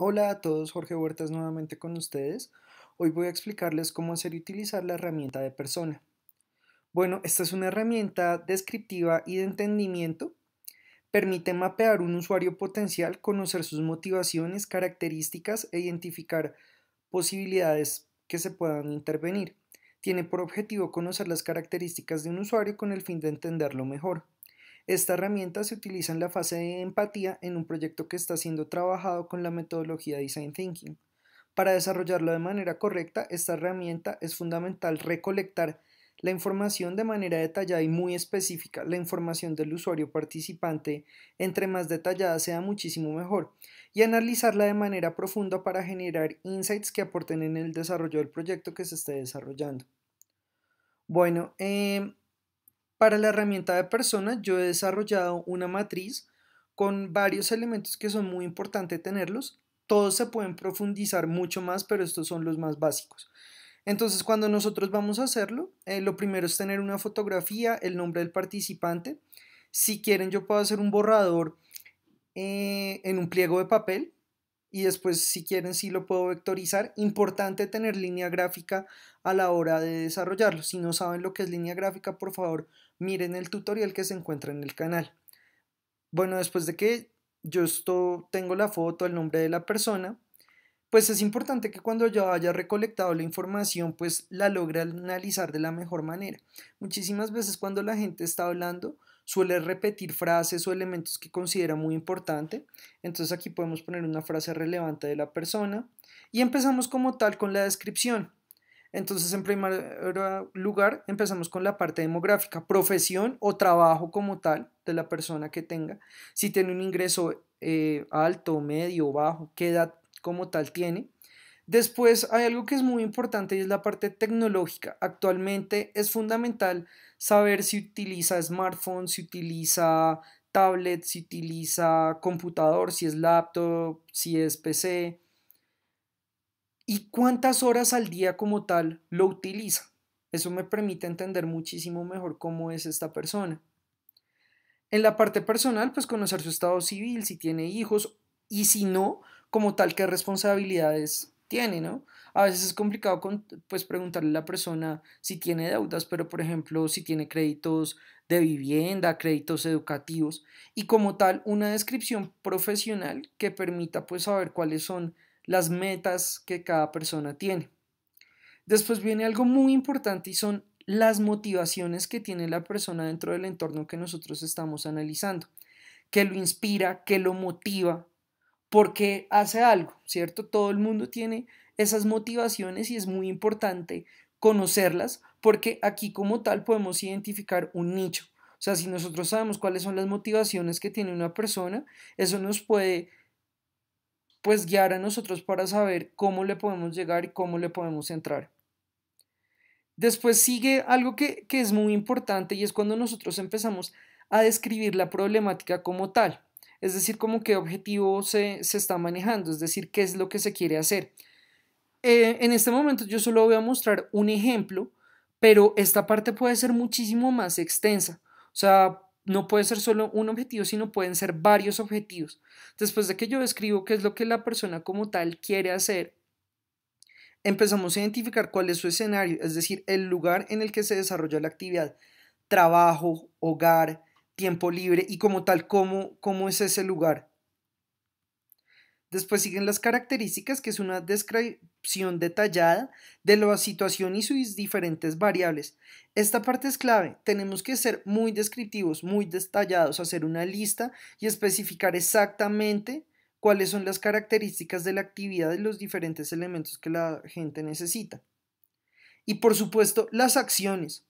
Hola a todos, Jorge Huertas nuevamente con ustedes. Hoy voy a explicarles cómo hacer y utilizar la herramienta de persona. Bueno, esta es una herramienta descriptiva y de entendimiento. Permite mapear un usuario potencial, conocer sus motivaciones, características e identificar posibilidades que se puedan intervenir. Tiene por objetivo conocer las características de un usuario con el fin de entenderlo mejor. Esta herramienta se utiliza en la fase de empatía en un proyecto que está siendo trabajado con la metodología Design Thinking. Para desarrollarlo de manera correcta, esta herramienta es fundamental recolectar la información de manera detallada y muy específica, la información del usuario participante, entre más detallada sea muchísimo mejor, y analizarla de manera profunda para generar insights que aporten en el desarrollo del proyecto que se esté desarrollando. Bueno, eh, para la herramienta de personas yo he desarrollado una matriz con varios elementos que son muy importantes tenerlos. Todos se pueden profundizar mucho más, pero estos son los más básicos. Entonces, cuando nosotros vamos a hacerlo, eh, lo primero es tener una fotografía, el nombre del participante. Si quieren, yo puedo hacer un borrador eh, en un pliego de papel y después si quieren sí lo puedo vectorizar. Importante tener línea gráfica a la hora de desarrollarlo. Si no saben lo que es línea gráfica, por favor miren el tutorial que se encuentra en el canal. Bueno, después de que yo esto, tengo la foto, el nombre de la persona, pues es importante que cuando yo haya recolectado la información, pues la logre analizar de la mejor manera. Muchísimas veces cuando la gente está hablando, suele repetir frases o elementos que considera muy importante. Entonces aquí podemos poner una frase relevante de la persona y empezamos como tal con la descripción. Entonces, en primer lugar, empezamos con la parte demográfica, profesión o trabajo como tal de la persona que tenga, si tiene un ingreso eh, alto, medio, bajo, qué edad como tal tiene, Después hay algo que es muy importante y es la parte tecnológica. Actualmente es fundamental saber si utiliza smartphone, si utiliza tablet, si utiliza computador, si es laptop, si es PC y cuántas horas al día como tal lo utiliza. Eso me permite entender muchísimo mejor cómo es esta persona. En la parte personal, pues conocer su estado civil, si tiene hijos y si no, como tal, qué responsabilidades tiene, ¿no? A veces es complicado pues preguntarle a la persona si tiene deudas, pero por ejemplo, si tiene créditos de vivienda, créditos educativos y como tal una descripción profesional que permita pues saber cuáles son las metas que cada persona tiene. Después viene algo muy importante y son las motivaciones que tiene la persona dentro del entorno que nosotros estamos analizando, que lo inspira, que lo motiva, porque hace algo, ¿cierto? Todo el mundo tiene esas motivaciones y es muy importante conocerlas porque aquí como tal podemos identificar un nicho. O sea, si nosotros sabemos cuáles son las motivaciones que tiene una persona, eso nos puede pues guiar a nosotros para saber cómo le podemos llegar y cómo le podemos entrar. Después sigue algo que es muy importante y es cuando nosotros empezamos a describir la problemática como tal es decir, como qué objetivo se, está manejando, es decir, qué es lo que se quiere hacer. Eh, en este momento yo solo voy a mostrar un ejemplo, pero esta parte puede ser muchísimo más extensa. O sea, no puede ser solo un objetivo, sino pueden ser varios objetivos. Después de que yo describo qué es lo que la persona como tal quiere hacer, empezamos a identificar cuál es su escenario, es decir, el lugar en el que se desarrolla la actividad, trabajo, hogar, tiempo libre y como tal, ¿cómo, cómo es ese lugar? Después siguen las características, que es una descripción detallada de la situación y sus diferentes variables. Esta parte es clave, tenemos que ser muy descriptivos, muy detallados, hacer una lista y especificar exactamente cuáles son las características de la actividad ...de los diferentes elementos que la gente necesita. Y por supuesto, las acciones.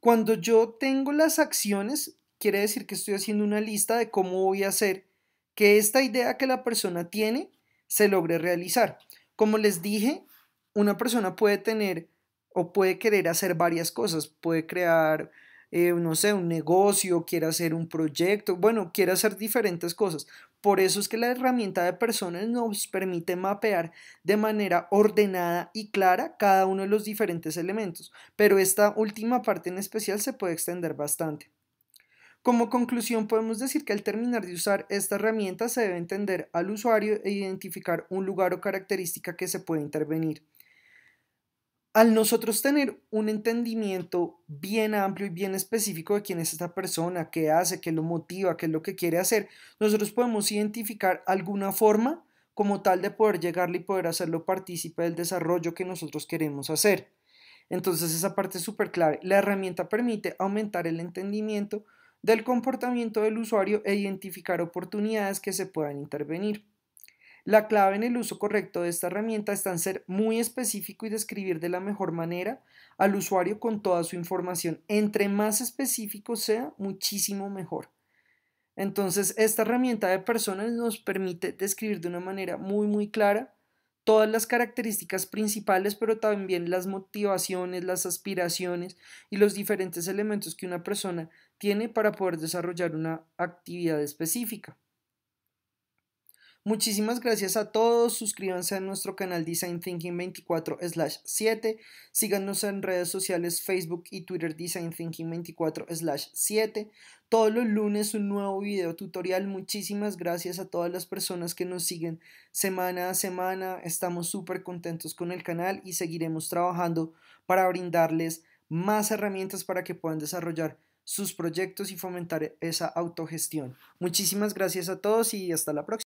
Cuando yo tengo las acciones, quiere decir que estoy haciendo una lista de cómo voy a hacer que esta idea que la persona tiene se logre realizar. Como les dije, una persona puede tener o puede querer hacer varias cosas, puede crear, eh, no sé, un negocio, quiere hacer un proyecto, bueno, quiere hacer diferentes cosas. Por eso es que la herramienta de personas nos permite mapear de manera ordenada y clara cada uno de los diferentes elementos, pero esta última parte en especial se puede extender bastante. Como conclusión, podemos decir que al terminar de usar esta herramienta se debe entender al usuario e identificar un lugar o característica que se puede intervenir. Al nosotros tener un entendimiento bien amplio y bien específico de quién es esta persona, qué hace, qué lo motiva, qué es lo que quiere hacer, nosotros podemos identificar alguna forma como tal de poder llegarle y poder hacerlo partícipe del desarrollo que nosotros queremos hacer. Entonces esa parte es súper clave. La herramienta permite aumentar el entendimiento del comportamiento del usuario e identificar oportunidades que se puedan intervenir. La clave en el uso correcto de esta herramienta está en ser muy específico y describir de la mejor manera al usuario con toda su información. Entre más específico sea, muchísimo mejor. Entonces, esta herramienta de personas nos permite describir de una manera muy, muy clara todas las características principales, pero también las motivaciones, las aspiraciones y los diferentes elementos que una persona tiene para poder desarrollar una actividad específica. Muchísimas gracias a todos. Suscríbanse a nuestro canal Design Thinking 24/7. Síganos en redes sociales Facebook y Twitter Design Thinking 24/7. Todos los lunes un nuevo video tutorial. Muchísimas gracias a todas las personas que nos siguen semana a semana. Estamos súper contentos con el canal y seguiremos trabajando para brindarles más herramientas para que puedan desarrollar sus proyectos y fomentar esa autogestión. Muchísimas gracias a todos y hasta la próxima.